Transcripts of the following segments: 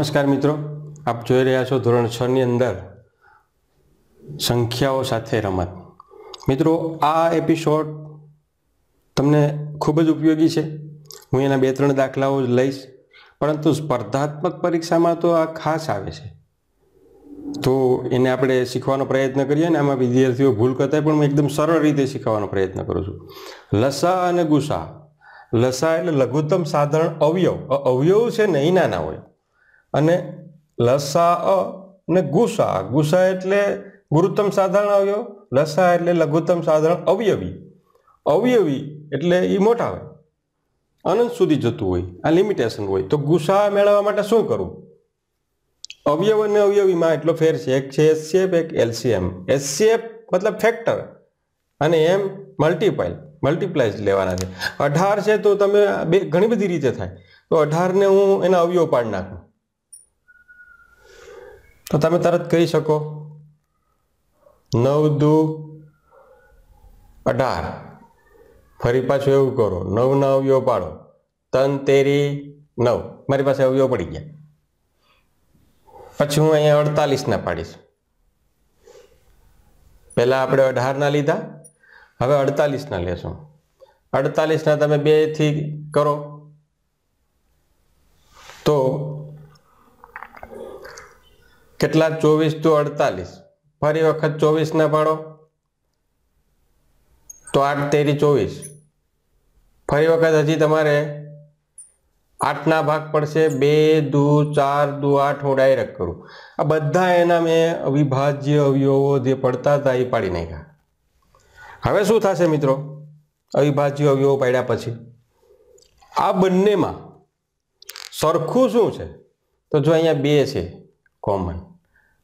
નમસ્કાર મિત્રો આપ જોઈ રહ્યા છો ધોરણ છની અંદર સંખ્યાઓ સાથે રમત મિત્રો આ એપિસોડ તમને ખૂબ જ ઉપયોગી છે હું એના બે ત્રણ દાખલાઓ જ લઈશ પરંતુ સ્પર્ધાત્મક પરીક્ષામાં તો આ ખાસ આવે છે તો એને આપણે શીખવાનો પ્રયત્ન કરીએ ને આમાં વિદ્યાર્થીઓ ભૂલ કરતા પણ હું એકદમ સરળ રીતે શીખવાનો પ્રયત્ન કરું છું લસા અને ગુસા લસા એટલે લઘુત્તમ સાધારણ અવયવ અવયવ છે ને એ નાના હોય અને લસા અ ને ગુસા ગુસા એટલે ગુરુત્તમ સાધારણ અવયવ લસા એટલે લઘુત્તમ સાધારણ અવયવી અવયવી એટલે એ મોટા હોય અનંત સુધી જતું હોય આ લિમિટેશન હોય તો ગુસા મેળવવા માટે શું કરવું અવયવ અને અવયવીમાં એટલો ફેર છે એક છે એસસીએફ એક એલસીએમ એસસીએફ મતલબ ફેક્ટર અને એમ મલ્ટીપાય મલ્ટીપ્લાય લેવાના છે અઢાર છે તો તમે બે ઘણી બધી રીતે થાય તો અઢારને હું એના અવયવ પાડી નાખું તો તમે તરત કરી શકો નવ દુ અઢાર ફરી પાછું એવું કરો નવના અવયવ પાડો તન તેરી નવ મારી પાસે અવયવ પડી ગયા પછી હું અહીંયા અડતાલીસના પાડીશ પહેલાં આપણે અઢારના લીધા હવે અડતાલીસના લેશો અડતાલીસના તમે બેથી કરો તો કેટલા ચોવીસ તો અડતાલીસ ફરી વખત ચોવીસના ભાડો તો આઠ તેરી ચોવીસ ફરી વખત હજી તમારે આઠના ભાગ પડશે બે દુ ચાર દુ આઠ હું ડાયરેક્ટ કરું આ બધા એના મેં અવિભાજ્ય અવયવો જે પડતા હતા એ પાડી નાખ્યા હવે શું થશે મિત્રો અવિભાજ્ય અવયવો પાડ્યા પછી આ બંનેમાં સરખું શું છે તો જો અહીંયા બે છે કોમન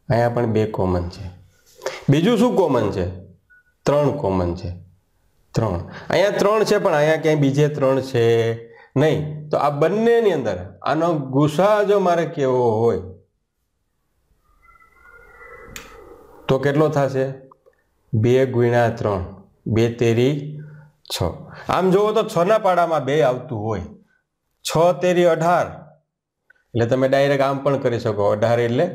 અહીંયા પણ બે કોમન છે બીજું શું કોમન છે ત્રણ કોમન છે ત્રણ અહીંયા ત્રણ છે પણ અહીંયા ક્યાંય બીજે ત્રણ છે નહીં તો આ બંનેની અંદર આનો ગુસ્સા જો મારે કેવો હોય તો કેટલો થશે બે ગુણ્યા ત્રણ બે તેરી છ આમ જુઓ તો છના પાડામાં બે આવતું હોય છ તેરી અઢાર એટલે તમે ડાયરેક્ટ આમ પણ કરી શકો અઢાર એટલે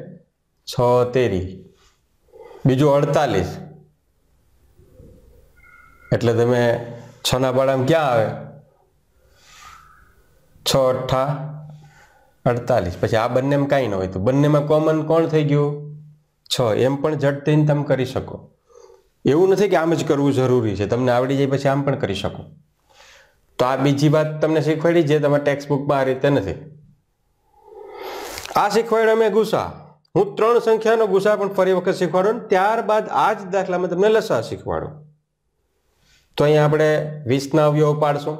છ તેરી બીજું અડતાલીસ એટલે તમે છના બાળામાં ક્યાં આવે છ અઠ્ઠા અડતાલીસ પછી આ બંનેમાં કાંઈ ન હોય તો બંનેમાં કોમન કોણ થઈ ગયું છ એમ પણ ઝટતીને તમે કરી શકો એવું નથી કે આમ જ કરવું જરૂરી છે તમને આવડી જાય પછી આમ પણ કરી શકો તો આ બીજી વાત તમને શીખવાડી જે તમારા ટેક્સ્ટ બુકમાં આ રીતે નથી આ શીખવાડ્યો અમે ગુસ્સા હું ત્રણ સંખ્યાનો ગુસા પણ ફરી વખત શીખવાડું ત્યારબાદ આ જ દાખલામાં તમને લસા શીખવાડું તો અહીંયા આપણે વીસના અવયવ પાડશું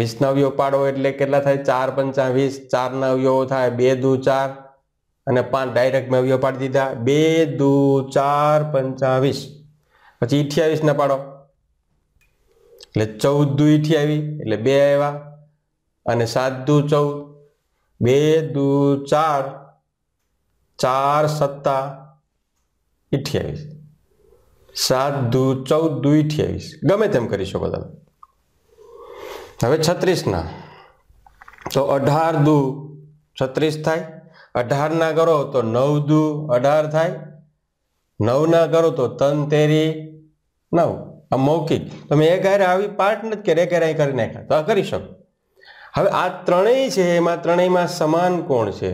વીસના અવયવ પાડો એટલે કેટલા થાય ચાર પંચા વીસ ચારના અવયવો થાય બે દુ ચાર અને પાંચ ડાયરેક્ટ મેં અવયવ પાડી દીધા બે દુ ચાર પંચાવીસ વીસ પછી ઇઠ્યાવીસના પાડો એટલે ચૌદ દુ ઇઠ્યાવી એટલે બે આવ્યા અને સાત દુ ચૌદ બે દુ ચાર ચાર સત્તા ઇઠ્યાવીસ સાત દુ ચૌદ દુ અઠ્યાવીસ ગમે તેમ કરી શકો તમે હવે છત્રીસના તો અઢાર દુ છત્રીસ થાય અઢારના કરો તો નવ દુ અઢાર થાય નવના કરો તો તન તેરી નવ આ મૌખિક તમે એક હારે આવી પાર્ટ નથી કે એક હારે કરી નાખ્યા તો આ કરી શકો હવે આ ત્રણેય છે એમાં ત્રણેયમાં સમાન કોણ છે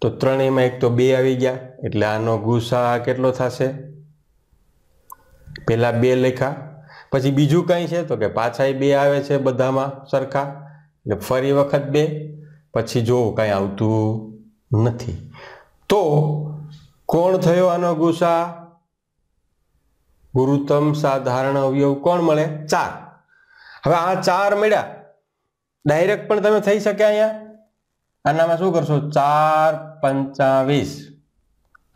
તો ત્રણેયમાં એક તો બે આવી ગયા એટલે આનો ગુસા કેટલો થશે પેલા બે લેખા પછી બીજું કાંઈ છે તો કે પાછા બે આવે છે બધામાં સરખા એટલે ફરી વખત બે પછી જો કાંઈ આવતું નથી તો કોણ થયો આનો ગુસા ગુરુત્તમ સાધારણ અવયવ કોણ મળે ચાર હવે આ ચાર મળ્યા ડાયરેક્ટ પણ તમે થઈ શકે અહીંયા આનામાં શું કરશો ચાર પંચાવીસ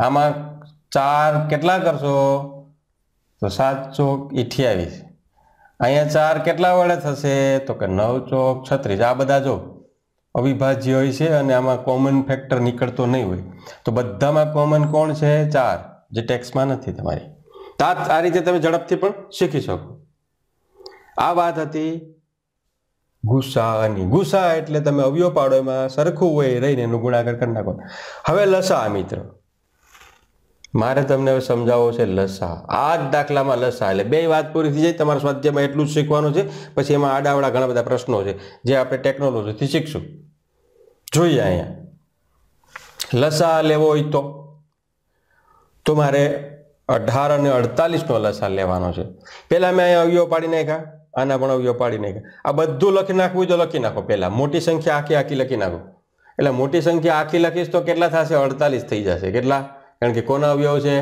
આમાં ચાર કેટલા કરશો તો સાત ચોક અઠ્યાવીસ અહીંયા ચાર કેટલા વડે થશે તો કે નવ ચોક છત્રીસ આ બધા જો અવિભાજ્ય હોય છે અને આમાં કોમન ફેક્ટર નીકળતો નહીં હોય તો બધામાં કોમન કોણ છે ચાર જે ટેક્સમાં નથી તમારી આ રીતે તમે ઝડપથી પણ શીખી શકો આ વાત હતી ગુસાની ગુસા એટલે તમે અવયવ પાડો એમાં સરખું હોય રહીને એનું ગુણાકાર કરી નાખો હવે લસા મિત્ર મારે તમને હવે સમજાવવો છે લસા આ જ દાખલામાં લસા એટલે બે વાત પૂરી થઈ જાય તમારા સ્વાધ્યાયમાં એટલું જ શીખવાનું છે પછી એમાં આડાવડા ઘણા બધા પ્રશ્નો છે જે આપણે ટેકનોલોજીથી શીખશું જોઈએ અહીંયા લસા લેવો હોય તો તો મારે અઢાર અને અડતાલીસનો લસા લેવાનો છે પહેલાં મેં અહીંયા અવયવ પાડી નાખ્યા આના પણ અવયવ પાડી નાખ્યા આ બધું લખી નાખવું તો લખી નાખો પહેલાં મોટી સંખ્યા આખી આખી લખી નાખો એટલે મોટી સંખ્યા આખી લખીશ તો કેટલા થશે અડતાલીસ થઈ જશે કેટલા કારણ કે કોના અવયવ છે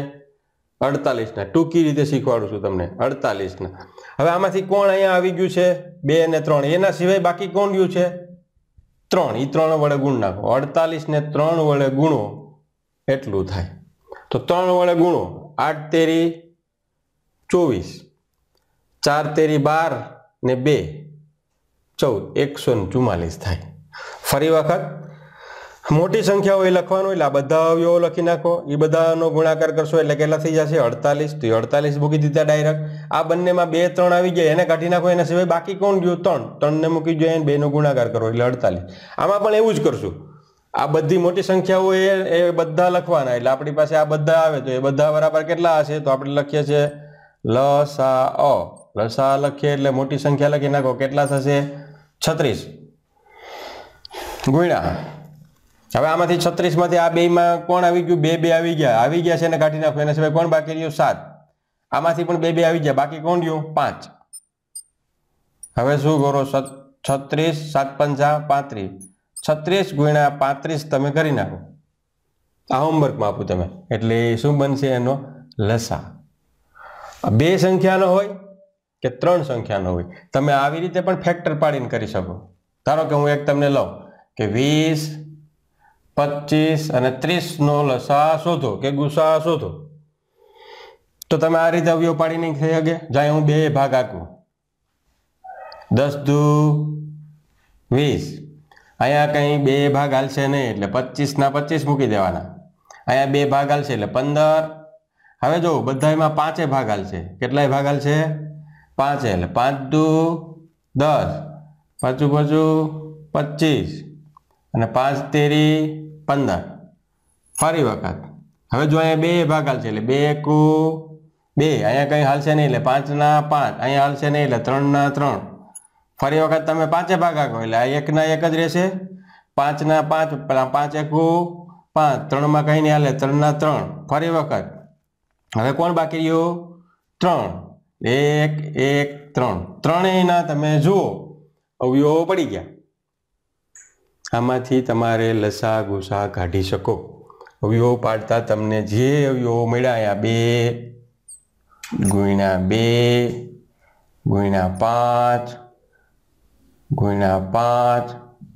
અડતાલીસના ટૂંકી રીતે શીખવાડું છું તમને અડતાલીસના હવે આમાંથી કોણ અહીંયા આવી ગયું છે બે ને ત્રણ એના સિવાય બાકી કોણ ગયું છે ત્રણ એ ત્રણ વડે ગુણ નાખો અડતાલીસને ત્રણ વડે ગુણો એટલું થાય તો ત્રણ વડે ગુણો આઠ તેરી ચોવીસ ચાર તેરી બાર ને બે ચૌદ એકસો ને ચુમ્માલીસ થાય ફરી વખત મોટી સંખ્યા હોય લખવાનું એટલે આ બધા અવયવો લખી નાખો એ બધાનો ગુણાકાર કરશો એટલે કેટલા થઈ જશે અડતાલીસ તો અડતાલીસ મૂકી દીધા ડાયરેક્ટ આ બંનેમાં બે ત્રણ આવી ગયા એને કાઢી નાખો એના સિવાય બાકી કોણ ગયું ત્રણ ત્રણને મૂકી જાય એને બેનો ગુણાકાર કરો એટલે અડતાલીસ આમાં પણ એવું જ કરશું આ બધી મોટી સંખ્યાઓ એ એ બધા લખવાના એટલે આપણી પાસે આ બધા આવે તો એ બધા બરાબર કેટલા હશે તો આપણે લખીએ છીએ લ સા અ લસા લખીએ એટલે મોટી સંખ્યા લખી નાખો કેટલા થશે છત્રીસ ગુણ્યા હવે આમાંથી છત્રીસમાંથી આ બેમાં કોણ આવી ગયું બે બે આવી ગયા આવી ગયા છે એને કાઢી નાખો એના સિવાય કોણ બાકી રહ્યું સાત આમાંથી પણ બે બે આવી ગયા બાકી કોણ રહ્યું પાંચ હવે શું કરો છત્રીસ સાત પંચા પાંત્રીસ છત્રીસ ગુણ્યા પાંત્રીસ તમે કરી નાખો આ હોમવર્કમાં આપું તમે એટલે શું બનશે એનો લસા બે સંખ્યાનો હોય કે ત્રણ સંખ્યાનો હોય તમે આવી રીતે પણ ફેક્ટર પાડીને કરી શકો ધારો કે હું એક તમને લઉં કે વીસ પચીસ અને ત્રીસનો લસા શોધો કે ગુસા શોધો તો તમે આ રીતે અવયવ પાડી નહીં થઈ શકે જાય હું બે ભાગ આકું દસ દુ વીસ અહીંયા કંઈ બે ભાગ હાલશે નહીં એટલે પચીસના પચીસ મૂકી દેવાના અહીંયા બે ભાગ હાલશે એટલે પંદર હવે જો બધામાં પાંચે ભાગ હાલશે કેટલાય ભાગ હાલશે પાંચ એટલે પાંચ દુ દસ પાંચું બાજુ પચીસ અને પાંચ તેરી પંદર ફરી વખત હવે જો અહીંયા બે ભાગાલ છે એટલે બે એકુ બે અહીંયા કંઈ હાલશે નહીં એટલે પાંચના પાંચ અહીંયા હાલશે નહીં એટલે ત્રણના ત્રણ ફરી વખત તમે પાંચે ભાગ આગો એટલે આ એકના એક જ રહેશે પાંચના પાંચ પાંચ એકુ પાંચ ત્રણમાં કંઈ નહીં હાલે ત્રણના ત્રણ ફરી વખત હવે કોણ બાકી રહ્યું ત્રણ એક એક ત્રણ ત્રણેયના તમે જુઓ અવયવો પડી ગયા આમાંથી તમારે લસા ગુસા કાઢી શકો અવયવો પાડતા તમને જે અવયવો મળ્યા બે ગુણ્યા બે ગુણ્યા પાંચ ગુણ્યા પાંચ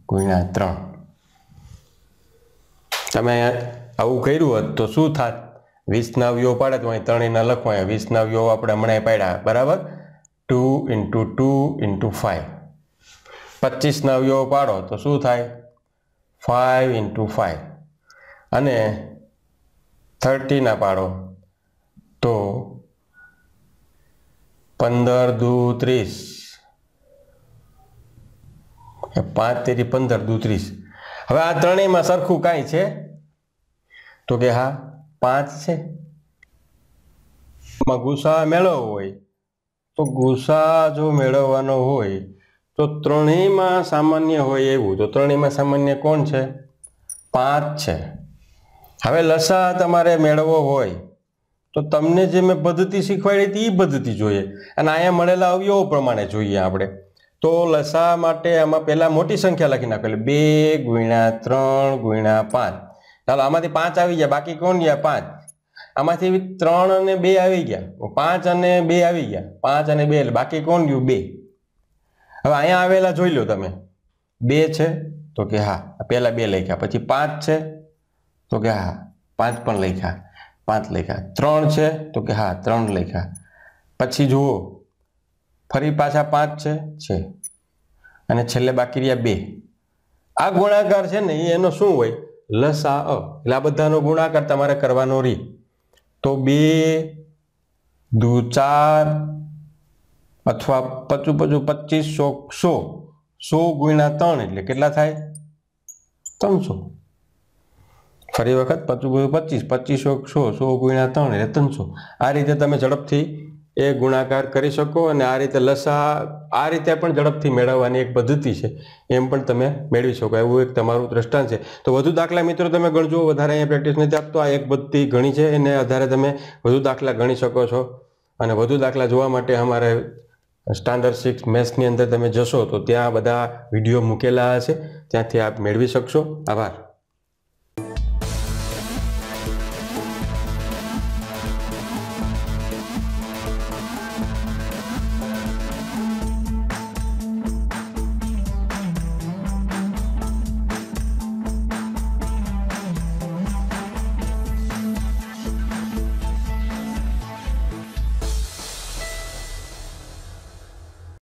ગુણ્યા ત્રણ તમે આવું કર્યું હોત તો શું થાત વીસના અવયવો પાડે તો અહીં ત્રણ એના લખો અહીંયા વીસના અવયવો આપણે હમણાં પાડ્યા બરાબર two into two into five પચીસના અવયવો પાડો તો શું થાય ફાઇવ ઇન્ટુ ફાઇવ અને થર્ટીના પાડો તો પંદર દુ ત્રીસ પાંચ તેરી પંદર દુ ત્રીસ હવે આ ત્રણેયમાં સરખું કાંઈ છે તો કે હા પાંચ છે માં ગુસા મેળવવો હોય તો ગુસા જો મેળવવાનો હોય તો ત્રણેયમાં સામાન્ય હોય એવું તો ત્રણેયમાં સામાન્ય કોણ છે પાંચ છે હવે લસા તમારે મેળવવો હોય તો તમને જે મેં પદ્ધતિ શીખવાડી હતી એ પદ્ધતિ જોઈએ અને અહીંયા મળેલા અવયવો પ્રમાણે જોઈએ આપણે તો લસા માટે આમાં પહેલાં મોટી સંખ્યા લખી નાખેલી બે ગુણ્યા ત્રણ ગુણ્યા પાંચ ચાલો આમાંથી પાંચ આવી ગયા બાકી કોણ ગયા પાંચ આમાંથી ત્રણ અને બે આવી ગયા પાંચ અને બે આવી ગયા પાંચ અને બે બાકી કોણ ગયું બે હવે અહીંયા આવેલા જોઈ લો તમે બે છે તો કે હા પહેલા બે લખ્યા પછી પાંચ છે તો કે હા પાંચ પણ લખ્યા પાંચ લખ્યા ત્રણ છે તો કે હા ત્રણ લખ્યા પછી જુઓ ફરી પાછા પાંચ છે છે અને છેલ્લે બાકી રહ્યા બે આ ગુણાકાર છે ને એનો શું હોય લસા અ એટલે આ બધાનો ગુણાકાર તમારે કરવાનો રી તો બે દુ ચાર અથવા પચું પચું પચીસ સો સો સો ગુણ્યા ત્રણ એટલે કેટલા થાય ત્રણસો ફરી વખત પચું પચું પચીસ પચીસો સો સો ગુણ્યા ત્રણ એટલે ત્રણસો આ રીતે તમે ઝડપથી એ ગુણાકાર કરી શકો અને આ રીતે લસા આ રીતે પણ ઝડપથી મેળવવાની એક પદ્ધતિ છે એમ પણ તમે મેળવી શકો એવું એક તમારું દ્રષ્ટાંત છે તો વધુ દાખલા મિત્રો તમે ગણજો વધારે અહીંયા પ્રેક્ટિસ નથી આપતો આ એક પદ્ધતિ ઘણી છે એને આધારે તમે વધુ દાખલા ગણી શકો છો અને વધુ દાખલા જોવા માટે અમારે સ્ટાન્ડર્ડ સિક્સ મેથ્સની અંદર તમે જશો તો ત્યાં બધા વિડીયો મૂકેલા હશે ત્યાંથી આપ મેળવી શકશો આભાર